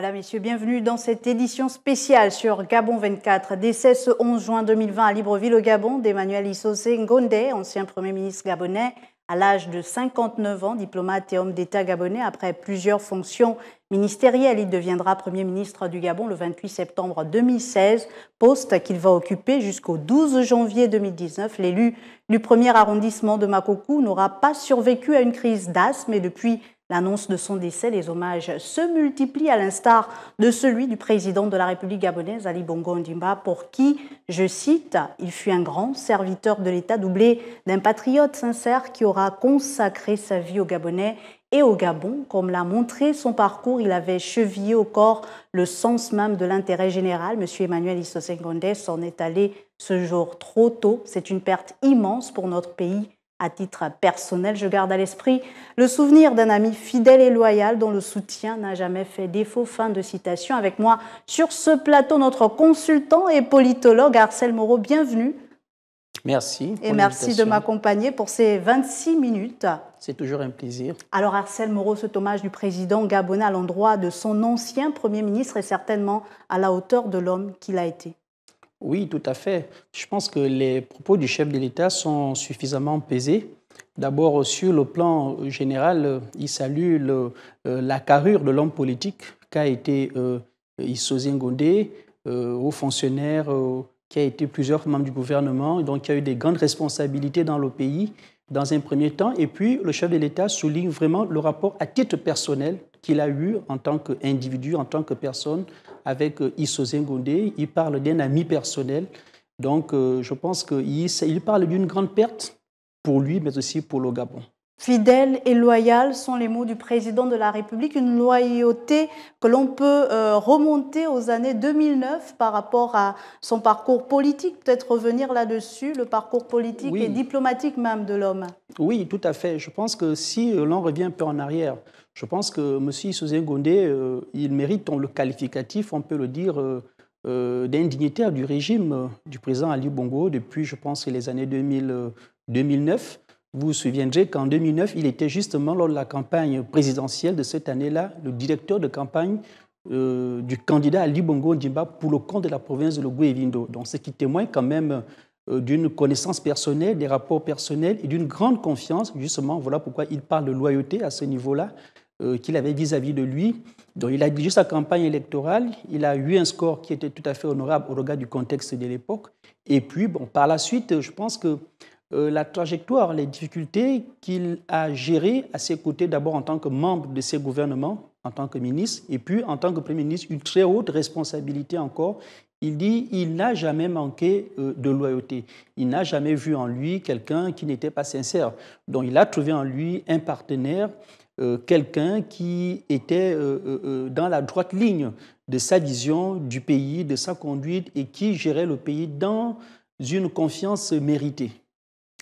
Voilà, Messieurs, bienvenue dans cette édition spéciale sur Gabon 24. Décès ce 11 juin 2020 à Libreville au Gabon d'Emmanuel Isose Ngonde, ancien Premier ministre gabonais, à l'âge de 59 ans, diplomate et homme d'État gabonais. Après plusieurs fonctions ministérielles, il deviendra Premier ministre du Gabon le 28 septembre 2016, poste qu'il va occuper jusqu'au 12 janvier 2019. L'élu du premier arrondissement de Makoku n'aura pas survécu à une crise d'asthme et depuis L'annonce de son décès, les hommages se multiplient à l'instar de celui du président de la République gabonaise, Ali Bongo Ondimba, pour qui, je cite, il fut un grand serviteur de l'État doublé d'un patriote sincère qui aura consacré sa vie au Gabonais et au Gabon. Comme l'a montré son parcours, il avait chevillé au corps le sens même de l'intérêt général. Monsieur Emmanuel Issosengonde s'en est allé ce jour trop tôt. C'est une perte immense pour notre pays à titre personnel, je garde à l'esprit le souvenir d'un ami fidèle et loyal dont le soutien n'a jamais fait défaut. Fin de citation. Avec moi sur ce plateau, notre consultant et politologue Arcel Moreau. Bienvenue. Merci. et merci de m'accompagner pour ces 26 minutes. C'est toujours un plaisir. Alors Arcel Moreau, cet hommage du président gabonais à l'endroit de son ancien Premier ministre est certainement à la hauteur de l'homme qu'il a été. Oui, tout à fait. Je pense que les propos du chef de l'État sont suffisamment pesés. D'abord, sur le plan général, il salue euh, la carrure de l'homme politique qu'a été euh, Issozien Gondé, euh, haut fonctionnaire euh, qui a été plusieurs membres du gouvernement, donc qui a eu des grandes responsabilités dans le pays dans un premier temps. Et puis, le chef de l'État souligne vraiment le rapport à titre personnel qu'il a eu en tant qu'individu, en tant que personne, avec euh, Isso Il parle d'un ami personnel. Donc, euh, je pense qu'il parle d'une grande perte pour lui, mais aussi pour le Gabon. Fidèle et loyal sont les mots du président de la République, une loyauté que l'on peut euh, remonter aux années 2009 par rapport à son parcours politique, peut-être revenir là-dessus, le parcours politique et diplomatique même de l'homme. Oui, tout à fait. Je pense que si euh, l'on revient un peu en arrière, je pense que M. Souzé Gondé, euh, il mérite le qualificatif, on peut le dire, d'indignitaire du régime du président Ali Bongo depuis, je pense, les années 2000, 2009. Vous vous souviendrez qu'en 2009, il était justement lors de la campagne présidentielle de cette année-là, le directeur de campagne euh, du candidat Ali Bongo Ndimba pour le compte de la province de Logouévindo. Donc, ce qui témoigne quand même euh, d'une connaissance personnelle, des rapports personnels et d'une grande confiance. Justement, voilà pourquoi il parle de loyauté à ce niveau-là euh, qu'il avait vis-à-vis -vis de lui. Donc, il a dirigé sa campagne électorale. Il a eu un score qui était tout à fait honorable au regard du contexte de l'époque. Et puis, bon, par la suite, je pense que euh, la trajectoire, les difficultés qu'il a gérées à ses côtés, d'abord en tant que membre de ses gouvernements, en tant que ministre, et puis en tant que Premier ministre, une très haute responsabilité encore. Il dit, il n'a jamais manqué euh, de loyauté. Il n'a jamais vu en lui quelqu'un qui n'était pas sincère. Donc il a trouvé en lui un partenaire, euh, quelqu'un qui était dans la droite ligne de sa vision du pays, de sa conduite, et qui gérait le pays dans une confiance méritée.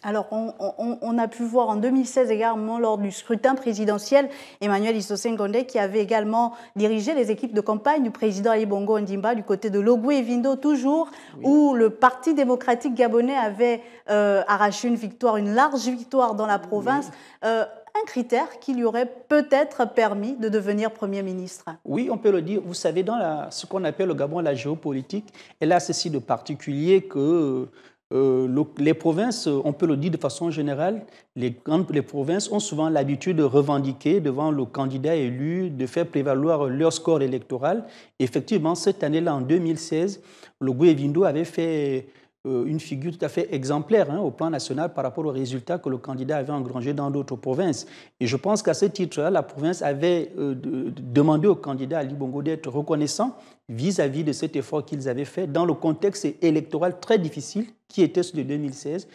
Alors, on, a pu voir en 2016 également, lors du scrutin présidentiel, Emmanuel Issosengonde, qui avait également dirigé les équipes de campagne du président Ali Bongo du côté de et vindo toujours, où le Parti démocratique gabonais avait euh, arraché une victoire, une large victoire dans la province. Euh, un critère qui lui aurait peut-être permis de devenir Premier ministre Oui, on peut le dire. Vous savez, dans ce qu'on appelle le Gabon, la géopolitique, elle a ceci de particulier que euh, les provinces, euh, on peut le dire de façon générale, les, grandes, les provinces ont souvent l'habitude de revendiquer devant le candidat élu de faire prévaloir leur score électoral. Effectivement, cette année-là, en 2016, le Guévindo avait fait euh, une figure tout à fait exemplaire hein, au plan national par rapport aux résultats que le candidat avait engrangés dans d'autres provinces. Et je pense qu'à ce titre-là, la province avait euh, demandé au candidat Ali Bongo d'être reconnaissant vis-à-vis de cet effort qu'ils avaient fait dans le contexte électoral très difficile qui était celui de 2016.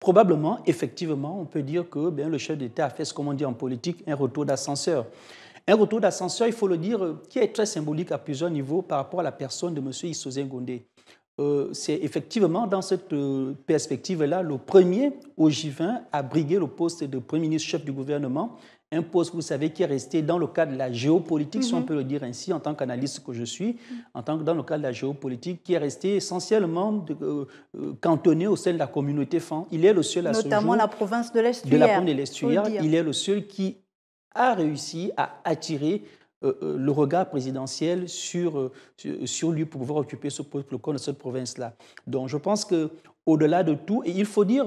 Probablement, effectivement, on peut dire que bien, le chef d'État a fait ce qu'on dit en politique, un retour d'ascenseur. Un retour d'ascenseur, il faut le dire, euh, qui est très symbolique à plusieurs niveaux par rapport à la personne de M. Issouzé Gondé. Euh, c'est effectivement dans cette euh, perspective-là le premier G20 à briguer le poste de Premier ministre chef du gouvernement, un poste, vous savez, qui est resté dans le cadre de la géopolitique, si on mhm. peut le dire ainsi, en tant qu'analyste que je suis, mhm. en tant que dans le cadre de la géopolitique, qui est resté essentiellement euh, cantonné au sein de la communauté FAN. Il est le seul à Notamment la province de l'Estuaire. De la province de l'Estuaire, il est le seul qui a réussi à attirer euh, euh, le regard présidentiel euh, sur, sur lui pour pouvoir occuper ce poste, le corps de cette province-là. Donc je pense que au-delà de tout, et il faut dire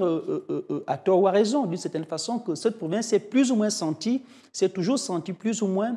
à tort ou à raison, d'une certaine façon, que cette province s'est plus ou moins sentie, s'est toujours sentie plus ou moins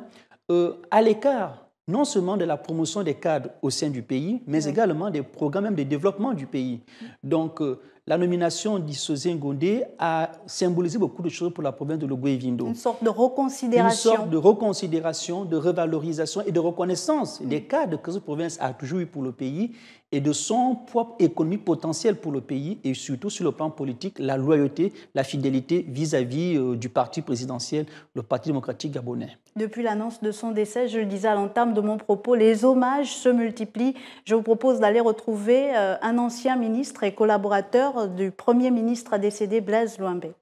à l'écart, non seulement de la promotion des cadres au sein du pays, mais également des programmes même de développement du pays. Donc la nomination d'Issozé Ngondé a symbolisé beaucoup de choses pour la province de l'Oguevindo. Une sorte de reconsidération. Une sorte de reconsidération, de revalorisation et de reconnaissance mm. des cadres que cette province a toujours eu pour le pays et de son propre économie potentielle pour le pays et surtout sur le plan politique, la loyauté, la fidélité vis-à-vis -vis euh, du parti présidentiel, le Parti démocratique gabonais. Depuis l'annonce de son décès, je le disais à l'entame de mon propos, les hommages se multiplient. Je vous propose d'aller retrouver euh, un ancien ministre et collaborateur du premier ministre décédé Blaise Loimbé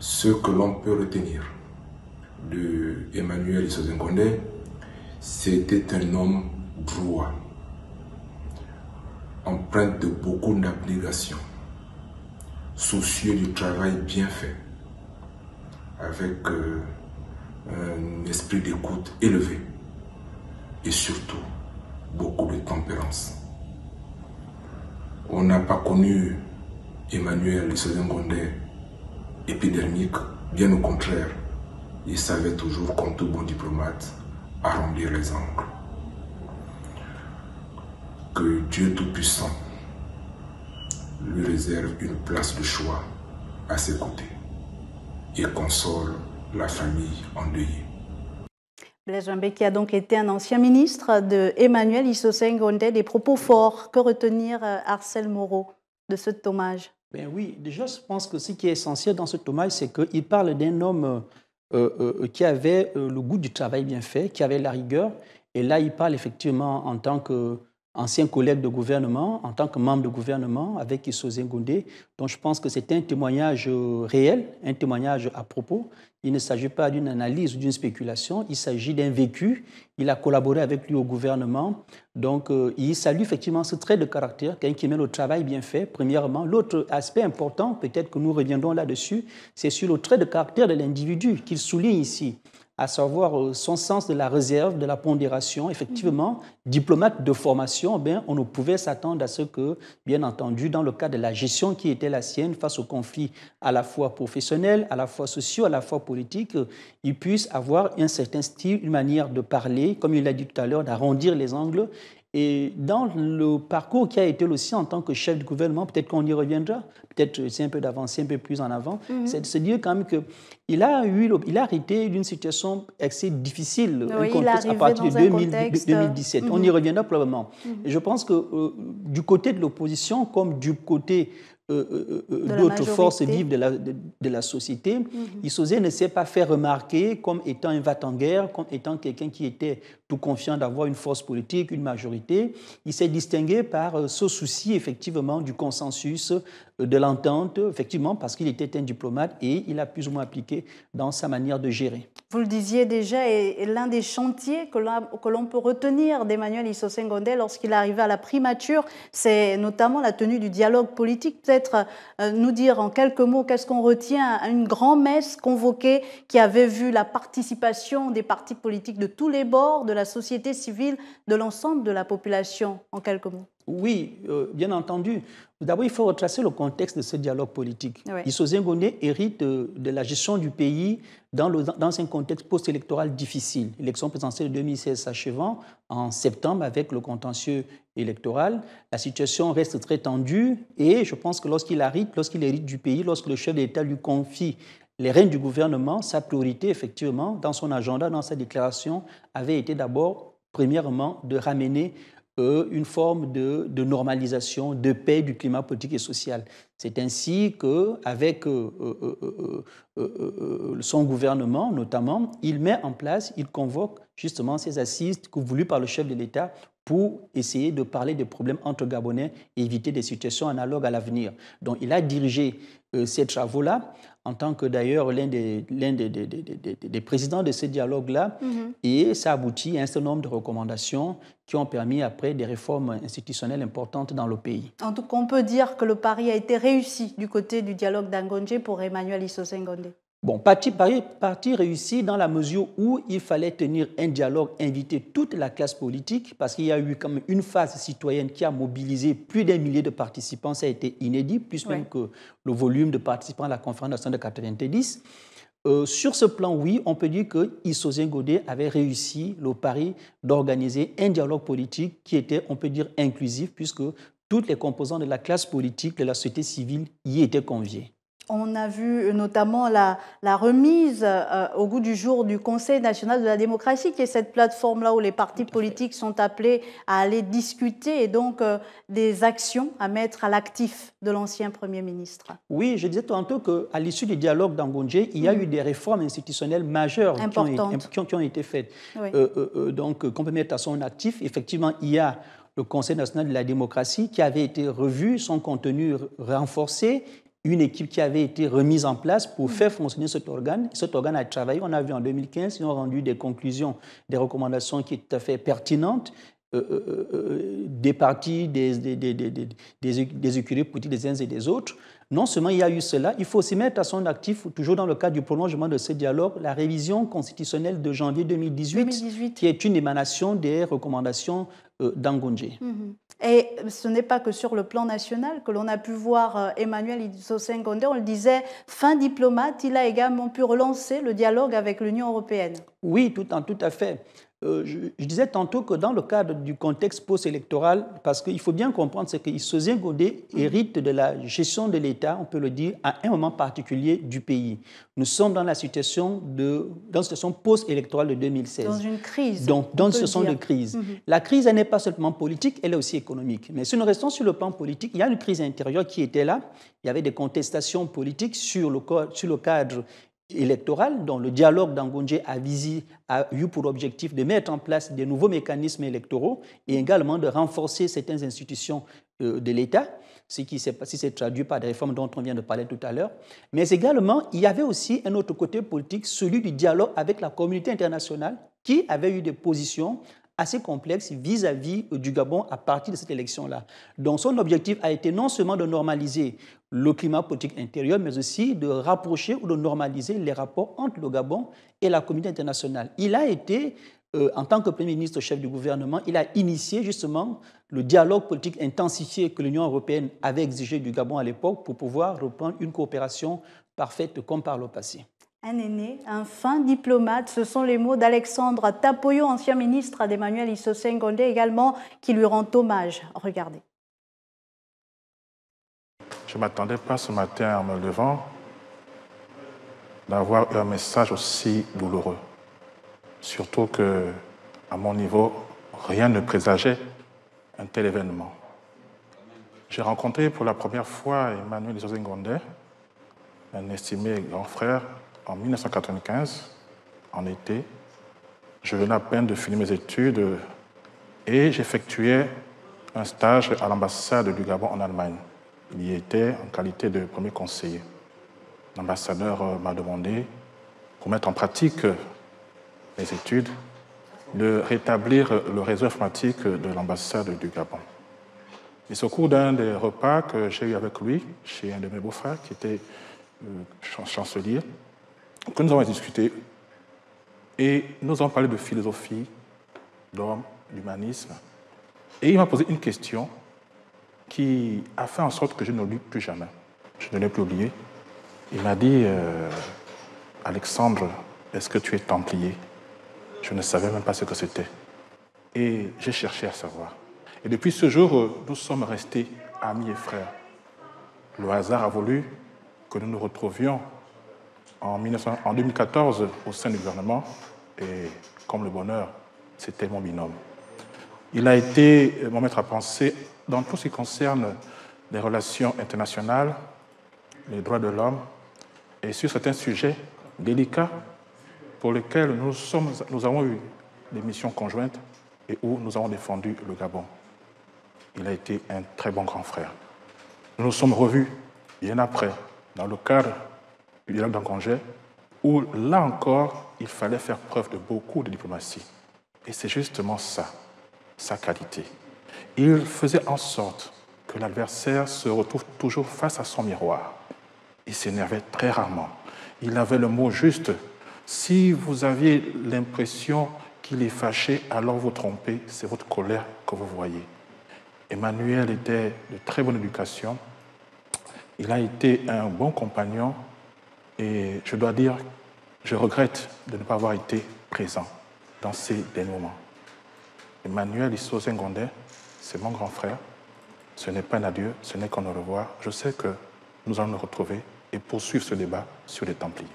Ce que l'on peut retenir de Emmanuel c'était un homme droit, empreint de beaucoup d'abnégation, soucieux du travail bien fait, avec euh, un esprit d'écoute élevé et surtout beaucoup de tempérance on n'a pas connu Emmanuel Sezengondé épidermique, bien au contraire, il savait toujours, comme tout bon diplomate, arrondir les angles. Que Dieu Tout-Puissant lui réserve une place de choix à ses côtés et console la famille endeuillée. Blaise Jambé, qui a donc été un ancien ministre de Emmanuel issosen des propos forts. Que retenir, euh, Arcel Moreau, de ce hommage ben Oui, déjà, je pense que ce qui est essentiel dans ce hommage, c'est qu'il parle d'un homme euh, euh, qui avait le goût du travail bien fait, qui avait la rigueur. Et là, il parle effectivement en tant que ancien collègue de gouvernement, en tant que membre de gouvernement avec Issozé Ngoundé. Donc je pense que c'est un témoignage euh, réel, un témoignage à propos. Il ne s'agit pas d'une analyse ou d'une spéculation, il s'agit d'un vécu. Il a collaboré avec lui au gouvernement. Donc euh, il salue effectivement ce trait de caractère, quelqu'un qui met le travail bien fait, premièrement. L'autre aspect important, peut-être que nous reviendrons là-dessus, c'est sur le trait de caractère de l'individu qu'il souligne ici à savoir euh, son sens de la réserve, de la pondération. Effectivement, diplomate de formation, eh on ne pouvait s'attendre à ce que, bien entendu, dans le cadre de la gestion qui était la sienne face aux conflits à la fois professionnels, à la fois sociaux, à la fois politique, il puisse avoir un certain style, une manière de parler, comme il l'a dit tout à l'heure, d'arrondir les angles et dans le parcours qui a été aussi en tant que chef du gouvernement, peut-être qu'on y reviendra, peut-être c'est un peu d'avancer un peu plus en avant, mhm. c'est de se dire quand même qu'il a, eu, il a d'une situation assez difficile à partir de 2017. On euh, y mhm. reviendra probablement. Mhm. je pense que euh, du côté de l'opposition, comme du côté euh, d'autres forces vives de la, société. Mm ne s'est pas fait remarquer comme étant un va en guerre comme étant quelqu'un qui était tout confiant d'avoir une force politique, une majorité. Il s'est distingué par euh, ce souci effectivement du consensus, euh, de l'entente, effectivement parce qu'il était un diplomate et il a plus ou moins appliqué dans sa manière de gérer. Vous le disiez déjà, et, l'un des chantiers que l'on peut retenir d'Emmanuel Issosen lorsqu'il arrivé à la primature, c'est notamment la tenue du dialogue politique. Peut-être euh, nous dire en quelques mots qu'est-ce qu'on retient à une grande messe convoquée qui avait vu la participation des partis politiques de tous les bords de la société civile, de l'ensemble de la population, en quelques mots Oui, euh, bien entendu. D'abord, il faut retracer le contexte de ce dialogue politique. Oui. hérite de, la gestion du pays dans, le, dans un contexte post-électoral difficile. L'élection présidentielle de 2016 s'achevant en septembre avec le contentieux électoral, la situation reste très tendue et je pense que lorsqu'il hérite, lorsqu'il hérite du pays, lorsque le chef d'État lui confie les règnes du gouvernement, sa priorité, effectivement, dans son agenda, dans sa déclaration, avait été d'abord, premièrement, de ramener euh, une forme de, normalisation, de paix du climat politique et social. C'est ainsi que, avec euh, euh, son gouvernement notamment, il met en place, il convoque justement ces assises voulues par le chef de l'État pour essayer de parler des problèmes entre Gabonais et éviter des situations analogues à l'avenir. Donc il a dirigé euh, ces travaux-là en tant que d'ailleurs l'un des, des, présidents de ces dialogues là mm-hmm. Et ça aboutit à un certain nombre de recommandations qui ont permis après des réformes institutionnelles importantes dans le pays. En tout cas, on peut dire que le pari a été réussi du côté du dialogue d'Angonje pour Emmanuel Issosengondé. Bon, parti, parti réussi dans la mesure où il fallait tenir un dialogue, inviter toute la classe politique, parce qu'il y a eu comme une phase citoyenne qui a mobilisé plus d'un millier de participants, ça a été inédit, plus même que le volume de participants à la conférence nationale de 90. Euh, sur ce plan, oui, on peut dire que Issozien Godet avait réussi le pari d'organiser un dialogue politique qui était, on peut dire, inclusif, puisque toutes les composantes de la classe politique, de la société civile y étaient conviées. On a vu notamment la, remise euh, au goût du jour du Conseil national de la démocratie, qui est cette plateforme-là où les partis politiques sont appelés à aller discuter et donc euh, des actions à mettre à l'actif de l'ancien Premier ministre. Oui, je disais tantôt qu'à l'issue du dialogue d'Angonje, il y a mm. eu des réformes institutionnelles majeures qui ont, été faites. Euh, donc, qu'on peut mettre à son actif. Effectivement, il y a le Conseil national de la démocratie qui avait été revu, son contenu renforcé une équipe qui avait été remise en place pour faire fonctionner cet organe. Cet organe a travaillé, on a vu en 2015, ils ont rendu des conclusions, des recommandations qui étaient tout à fait pertinentes. Euh, euh, euh, des parties, des, des, des, des, des écuries politiques des uns et des autres. Non seulement il y a eu cela, il faut aussi mettre à son actif, toujours dans le cadre du prolongement de ce dialogue, la révision constitutionnelle de janvier 2018, qui est une émanation des recommandations euh, mm-hmm. Et ce n'est pas que sur le plan national que l'on a pu voir euh, Emmanuel idrisso on le disait, fin diplomate, il a également pu relancer le dialogue avec l'Union européenne. Oui, tout, en, tout à fait. Euh, je, disais tantôt que dans le cadre du contexte post-électoral, parce qu'il faut bien comprendre, c'est que Sosien Godet hérite de la gestion de l'État, on peut le dire, à un moment particulier du pays. Nous sommes dans la situation, de, dans situation post-électorale de 2016. Dans une crise. Donc, dans ce situation de crise. Mm-hmm. La crise, elle n'est pas seulement politique, elle est aussi économique. Mais si nous restons sur le plan politique, il y a une crise intérieure qui était là. Il y avait des contestations politiques sur le, sur le cadre électorale, dont le dialogue d'Angonje à a eu pour objectif de mettre en place des nouveaux mécanismes électoraux et également de renforcer certaines institutions euh, de l'État, ce qui s'est traduit par des réformes dont on vient de parler tout à l'heure. Mais également, il y avait aussi un autre côté politique, celui du dialogue avec la communauté internationale, qui avait eu des positions assez complexe vis-à-vis euh, du Gabon à partir de cette élection-là. Donc son objectif a été non seulement de normaliser le climat politique intérieur, mais aussi de rapprocher ou de normaliser les rapports entre le Gabon et la communauté internationale. Il a été, euh, en tant que Premier ministre, chef du gouvernement, il a initié justement le dialogue politique intensifié que l'Union européenne avait exigé du Gabon à l'époque pour pouvoir reprendre une coopération parfaite comme par le passé un aîné, un fin diplomate. Ce sont les mots d'Alexandre Tapoyo, ancien ministre d'Emmanuel issosengondé, également, qui lui rend hommage. Regardez. Je ne m'attendais pas ce matin en me levant d'avoir un message aussi douloureux. Surtout que, à mon niveau, rien ne présageait un tel événement. J'ai rencontré pour la première fois Emmanuel issosengondé, un estimé grand frère en 1995, en été. Je venais à peine de finir mes études et j'effectuais un stage à l'ambassade du Gabon en Allemagne. Il y était en qualité de premier conseiller. L'ambassadeur euh, m'a demandé, pour mettre en pratique euh, mes études, de rétablir euh, le réseau informatique de l'ambassade du Gabon. Et c'est au cours d'un des repas que j'ai eu avec lui, chez un de mes beaux-frères, qui était chancelier, que nous avons discuté et nous avons parlé de philosophie, d'homme, d'humanisme. Et il m'a posé une question qui a fait en sorte que je ne l'oublie plus jamais. Je ne l'ai plus oublié. Il m'a dit euh, Alexandre, est-ce que tu es templier Je ne savais même pas ce que c'était. Et j'ai cherché à savoir. Et depuis ce jour, nous sommes restés amis et frères. Le hasard a voulu que nous nous retrouvions en, en 2014 au sein du gouvernement et comme le bonheur, c'était mon binôme. Il a été euh, mon maître à penser dans tout ce qui concerne les relations internationales, les droits de l'homme et sur certains sujets délicats pour lesquels nous, sommes, nous avons eu des missions conjointes et où nous avons défendu le Gabon. Il a été un très bon grand frère. Nous nous sommes revus bien après dans le cadre du dialogue congé où là encore, il fallait faire preuve de beaucoup de diplomatie. Et c'est justement ça, sa qualité. Il faisait en sorte que l'adversaire se retrouve toujours face à son miroir. Il s'énervait très rarement. Il avait le mot juste. Si vous aviez l'impression qu'il est fâché, alors vous trompez, c'est votre colère que vous voyez. Emmanuel était de très bonne éducation. Il a été un bon compagnon et je dois dire, je regrette de ne pas avoir été présent dans ces derniers moments. Emmanuel Isso Sengondé, c'est mon grand frère. Ce n'est pas un adieu, ce n'est qu'on au revoir. Je sais que nous allons nous retrouver et poursuivre ce débat sur les Templiers.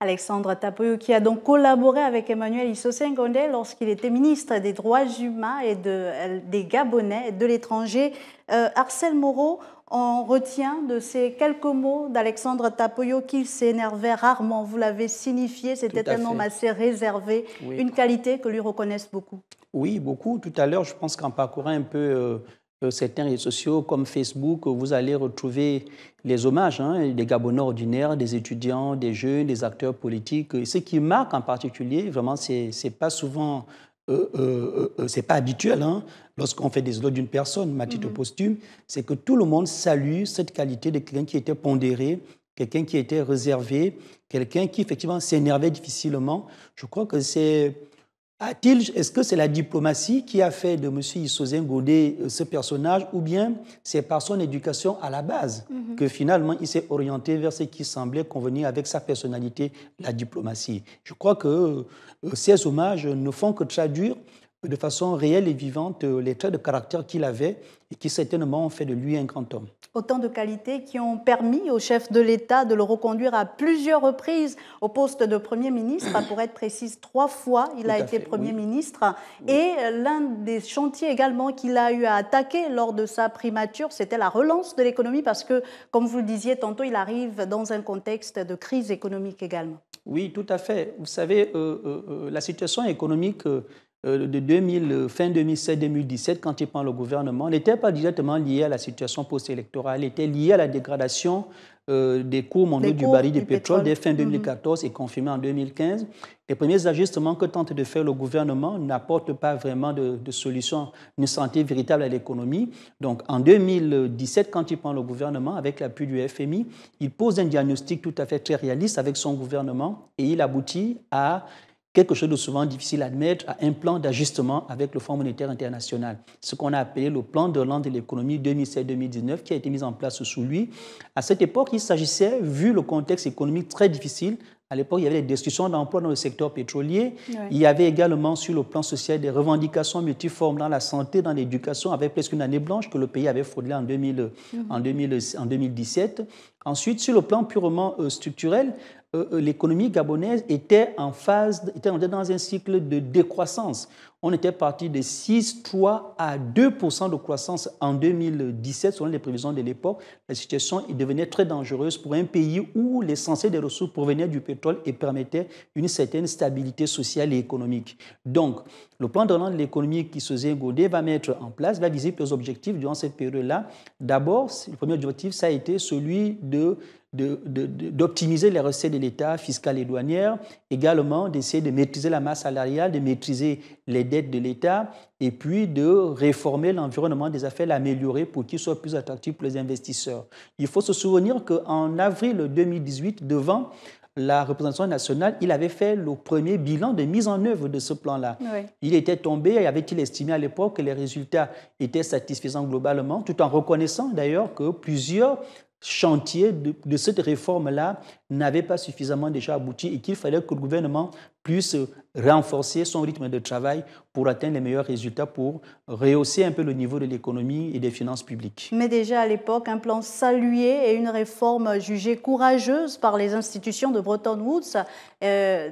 Alexandre Tapoyou, qui a donc collaboré avec Emmanuel issossé Sengondé lorsqu'il était ministre des Droits humains et des Gabonais de l'étranger. Euh, Arcel Moreau, on retient de ces quelques mots d'Alexandre Tapoyo qu'il s'énervait rarement. Vous l'avez signifié, c'était un homme assez réservé, une qualité que lui reconnaissent beaucoup. Oui, beaucoup. Tout à l'heure, je pense qu'en parcourant un peu euh, euh, certains réseaux sociaux comme Facebook, vous allez retrouver les hommages hein, des Gabonais ordinaires, des étudiants, des jeunes, des acteurs politiques. ce qui marque en particulier, vraiment, c'est pas souvent euh euh, euh, euh, c'est pas habituel, hein. lorsqu'on fait des lots d'une personne, ma titre mm-hmm. posthume, c'est que tout le monde salue cette qualité de quelqu'un qui était pondéré, quelqu'un qui était réservé, quelqu'un qui effectivement s'énervait difficilement. Je crois que c'est est-ce que c'est la diplomatie qui a fait de M. Issozien Godet euh, ce personnage ou bien c'est par son éducation à la base mhm. que finalement il s'est orienté vers ce qui semblait convenir avec sa personnalité, la diplomatie Je crois que euh, ces hommages ne font que traduire de façon réelle et vivante euh, les traits de caractère qu'il avait et qui certainement ont fait de lui un grand homme. Autant de qualités qui ont permis au chef de l'État de le reconduire à plusieurs reprises au poste de Premier ministre. Pour être précise, trois fois il a été Premier ministre. Et l'un des chantiers également qu'il a eu à attaquer lors de sa primature, c'était la relance de l'économie parce que, comme vous le disiez tantôt, il arrive dans un contexte de crise économique également. Oui, tout à fait. Vous savez, euh, euh, la situation économique euh, de 2000, euh, fin 2007 2017 quand il prend le gouvernement, n'était pas directement lié à la situation post-électorale, était lié à la dégradation euh, des cours mondiaux du baril de pétrole, dès fin 2014 mhm. et confirmé en 2015. Les premiers ajustements que tente de faire le gouvernement n'apportent pas vraiment de, de solution, une santé véritable à l'économie. Donc en 2017, quand il prend le gouvernement, avec l'appui du FMI, il pose un diagnostic tout à fait très réaliste avec son gouvernement et il aboutit à quelque chose de souvent difficile à admettre, à un plan d'ajustement avec le Fonds monétaire international, ce qu'on a appelé le plan de relance de l'économie 2007-2019 qui a été mis en place sous lui. À cette époque, il s'agissait, vu le contexte économique très difficile, à l'époque, il y avait des discussions d'emplois dans le secteur pétrolier. Il y avait également, sur le plan social, des revendications multiformes dans la santé, dans l'éducation, avec presque une année blanche que le pays avait fraudé en, 2000, mm-hmm. en, 2000, en 2017. Ensuite, sur le plan purement euh, structurel, euh, euh, l'économie gabonaise était en phase, était dans un cycle de décroissance. On était parti de 6, 3 à 2 de croissance en 2017, selon les prévisions de l'époque. La situation devenait très dangereuse pour un pays où l'essentiel des ressources provenait du pétrole et permettait une certaine stabilité sociale et économique. Donc, le plan de relance de l'économie qui se goder va mettre en place va viser plusieurs objectifs durant cette période-là. D'abord, le premier objectif, ça a été celui de d'optimiser les recettes de l'État fiscales et douanières, également d'essayer de maîtriser la masse salariale, de maîtriser les dettes de l'État, et puis de réformer l'environnement des affaires, l'améliorer pour qu'il soit plus attractif pour les investisseurs. Il faut se souvenir qu'en avril 2018, devant la représentation nationale, il avait fait le premier bilan de mise en œuvre de ce plan-là. Il était tombé, et avait-il estimé à l'époque que les résultats étaient satisfaisants globalement, tout en reconnaissant d'ailleurs que plusieurs chantier de, cette réforme-là n'avait pas suffisamment déjà abouti et qu'il fallait que le gouvernement puisse renforcer son rythme de travail pour atteindre les meilleurs résultats, pour rehausser un peu le niveau de l'économie et des finances publiques. Mais déjà à l'époque, un plan salué et une réforme jugée courageuse par les institutions de Bretton Woods, euh,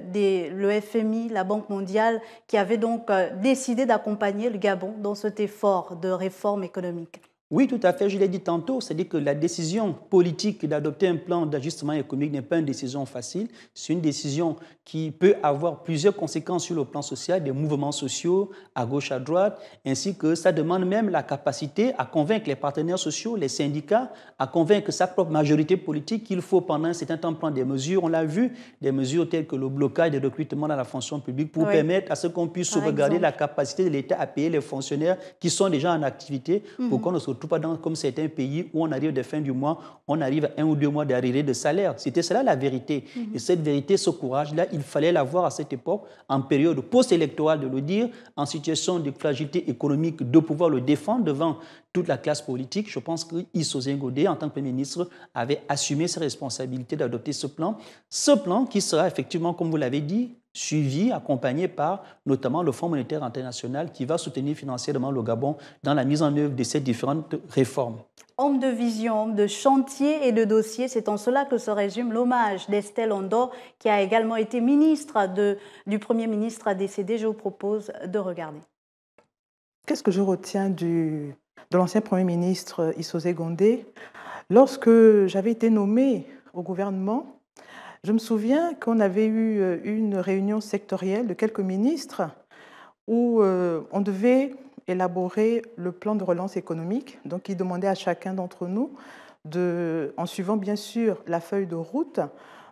le FMI, la Banque mondiale, qui avaient donc euh, décidé d'accompagner le Gabon dans cet effort de réforme économique. Oui, tout à fait, je l'ai dit tantôt, c'est-à-dire que la décision politique d'adopter un plan d'ajustement économique n'est pas une décision facile, c'est une décision qui peut avoir plusieurs conséquences sur le plan social, des mouvements sociaux à gauche, à droite, ainsi que ça demande même la capacité à convaincre les partenaires sociaux, les syndicats, à convaincre sa propre majorité politique qu'il faut pendant un certain temps prendre des mesures, on l'a vu, des mesures telles que le blocage des recrutements dans la fonction publique pour permettre à ce qu'on puisse sauvegarder la capacité de l'État à payer les fonctionnaires qui sont déjà en activité mm. pour qu'on ne se retrouve pas comme certains pays où on arrive la fin du mois, on arrive à un ou deux mois d'arrivée de salaire. C'était cela la vérité. Mhm. Et cette vérité, ce courage-là, il fallait l'avoir à cette époque, en période post-électorale de le dire, en situation de fragilité économique, de pouvoir le défendre devant toute la classe politique. Je pense que Godet, en tant que Premier ministre, avait assumé ses responsabilités d'adopter ce plan. Ce plan qui sera effectivement, comme vous l'avez dit, suivi, accompagné par notamment le Fonds monétaire international qui va soutenir financièrement le Gabon dans la mise en œuvre de ces différentes réformes. Homme de vision, homme de chantier et de dossier, c'est en cela que se résume l'hommage d'Estelle Andor, qui a également été ministre de, du Premier ministre décédé. Je vous propose de regarder. Qu'est-ce que je retiens du de l'ancien Premier ministre euh, Issosé Gondé. Lorsque j'avais été nommé au gouvernement, je me souviens qu'on avait eu euh, une réunion sectorielle de quelques ministres où euh, on devait élaborer le plan de relance économique, donc il demandait à chacun d'entre nous, en suivant bien sûr la feuille de route,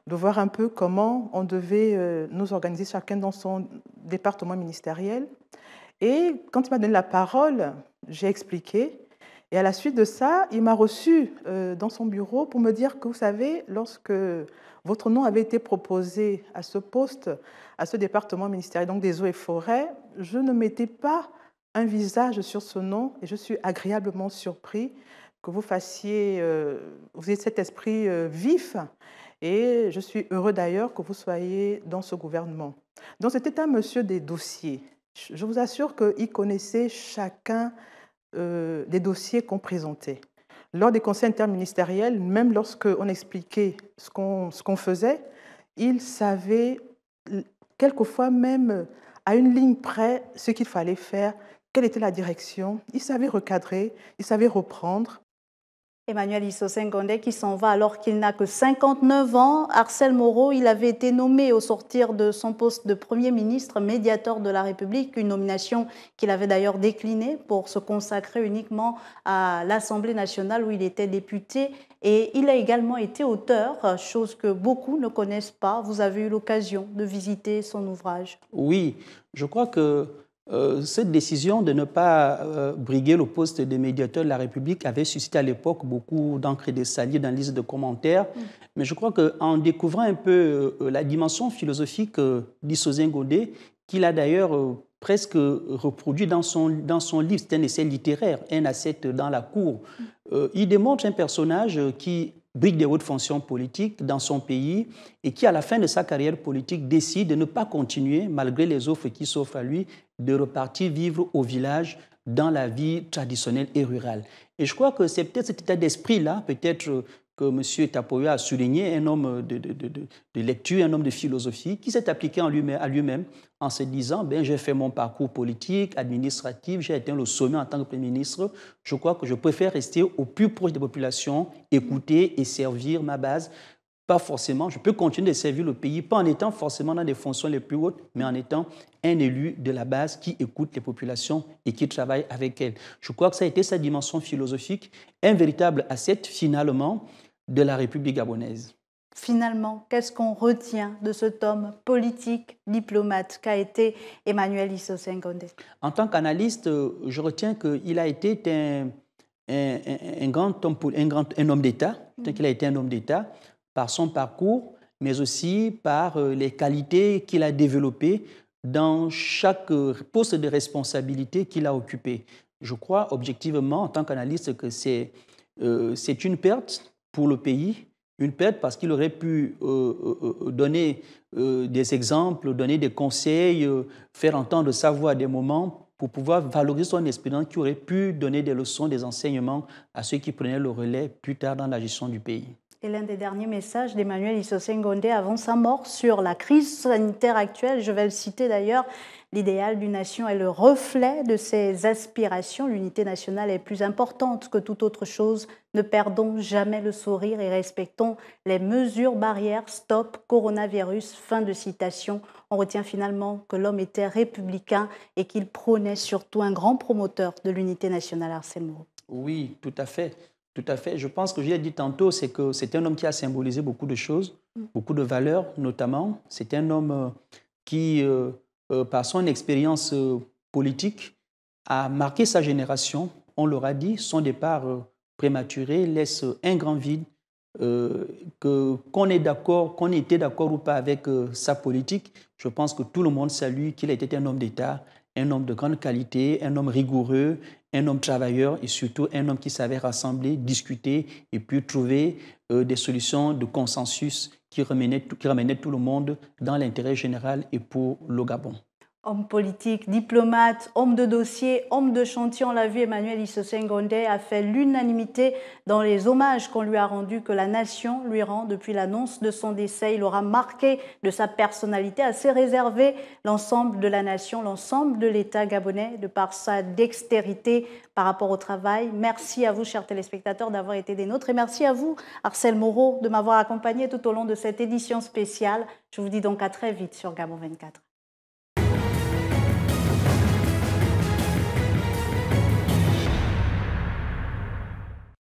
de voir un peu comment on devait nous organiser chacun dans son département ministériel. Et quand il m'a donné la parole, j'ai expliqué. Et à la suite de ça, il m'a reçu euh, dans son bureau pour me dire que, vous savez, lorsque votre nom avait été proposé à ce poste, à ce département ministériel, donc des eaux et forêts, je ne mettais pas un visage sur ce nom et je suis agréablement surpris que vous fassiez, euh, vous ayez cet esprit euh, vif et je suis heureux d'ailleurs que vous soyez dans ce gouvernement. Donc c'était un monsieur des dossiers. Je vous assure qu'ils connaissaient chacun euh, des dossiers qu'on présentait. Lors des conseils interministériels, même lorsqu'on expliquait ce qu'on faisait, ils savaient quelquefois même euh, à une ligne près ce qu'il fallait faire, quelle était la direction. Ils savaient recadrer, ils savaient reprendre. Emmanuel Issosengonde qui s'en va alors qu'il n'a que 59 ans. Arcel Moreau, il avait été nommé au sortir de son poste de Premier ministre médiateur de la République, une nomination qu'il avait d'ailleurs déclinée pour se consacrer uniquement à l'Assemblée nationale où il était député. Et il a également été auteur, chose que beaucoup ne connaissent pas. Vous avez eu l'occasion de visiter son ouvrage. Oui, je crois que euh, cette décision de ne pas euh, briguer le poste de médiateur de la République avait suscité à l'époque beaucoup d'encre et de saliers dans listes de commentaires. Mm. Mais je crois qu'en découvrant un peu euh, la dimension philosophique d'Issozien Godet, qu'il a d'ailleurs presque reproduit dans son, dans son livre, c'est un essai littéraire, un asset dans la cour, mm. il démontre un personnage qui brique des hautes fonctions politiques dans son pays et qui, à la fin de sa carrière politique, décide de ne pas continuer, malgré les offres qui s'offrent à lui, de repartir vivre au village dans la vie traditionnelle et rurale. Et je crois que c'est peut-être cet état d'esprit-là, peut-être euh, que M. Tapoya a souligné, un homme de, de, de, lecture, un homme de philosophie, qui s'est appliqué en lui à lui-même en se disant, ben, j'ai fait mon parcours politique, administratif, j'ai atteint le sommet en tant que Premier ministre, je crois que je préfère rester au plus proche des populations, écouter et servir ma base. Pas forcément, je peux continuer de servir le pays, pas en étant forcément dans des fonctions les plus hautes, mais en étant un élu de la base qui écoute les populations et qui travaille avec elles. Je crois que ça a été sa dimension philosophique, un véritable asset finalement de la République gabonaise. Finalement, qu'est-ce qu'on retient de ce tome politique diplomate qu'a été Emmanuel Issosengonde En tant qu'analyste, euh, je retiens qu'il a été un, grand, homme, un homme d'État, mhm. qu'il a été un homme d'État par son parcours, mais aussi par euh, les qualités qu'il a développées dans chaque euh, poste de responsabilité qu'il a occupé. Je crois objectivement, en tant qu'analyste, que c'est une perte pour le pays, une perte parce qu'il aurait pu euh, euh, euh, donner des exemples, donner des conseils, faire entendre sa voix à des moments pour pouvoir valoriser son expérience qui aurait pu donner des leçons, des enseignements à ceux qui prenaient le relais plus tard dans la gestion du pays. Et l'un des derniers messages d'Emmanuel Isosengonde avant sa mort sur la crise sanitaire actuelle, je vais le citer d'ailleurs, l'idéal d'une nation est le reflet de ses aspirations, l'unité nationale est plus importante que toute autre chose, ne perdons jamais le sourire et respectons les mesures barrières, stop, coronavirus, fin de citation. On retient finalement que l'homme était républicain et qu'il prônait surtout un grand promoteur de l'unité nationale, Arsène Moreau. Oui, tout à fait. Tout à fait. Je pense que l'ai dit tantôt, c'est que c'est un homme qui a symbolisé beaucoup de choses, mm. beaucoup de valeurs notamment. C'est un homme euh, qui, euh, euh, par son expérience politique, a marqué sa génération. On l'aura dit, son départ prématuré laisse un grand vide. que qu'on est d'accord, qu'on était d'accord ou pas avec sa politique, je pense que tout le monde salue qu'il a été un homme d'État, un homme de grande qualité, un homme rigoureux, un homme travailleur et surtout un homme qui savait rassembler, discuter et puis trouver euh, des solutions de consensus qui ramenaient, qui ramenaient tout le monde dans l'intérêt général et pour le Gabon homme politique, diplomate, homme de dossier, homme de chantier, on l'a vu, Emmanuel Issosengonde a fait l'unanimité dans les hommages qu'on lui a rendus, que la nation lui rend depuis l'annonce de son décès. Il aura marqué de sa personnalité assez réservée l'ensemble de la nation, l'ensemble de l'État gabonais, de par sa dextérité par rapport au travail. Merci à vous, chers téléspectateurs, d'avoir été des nôtres et merci à vous, Arcel Moreau, de m'avoir accompagné tout au long de cette édition spéciale. Je vous dis donc à très vite sur Gabon 24.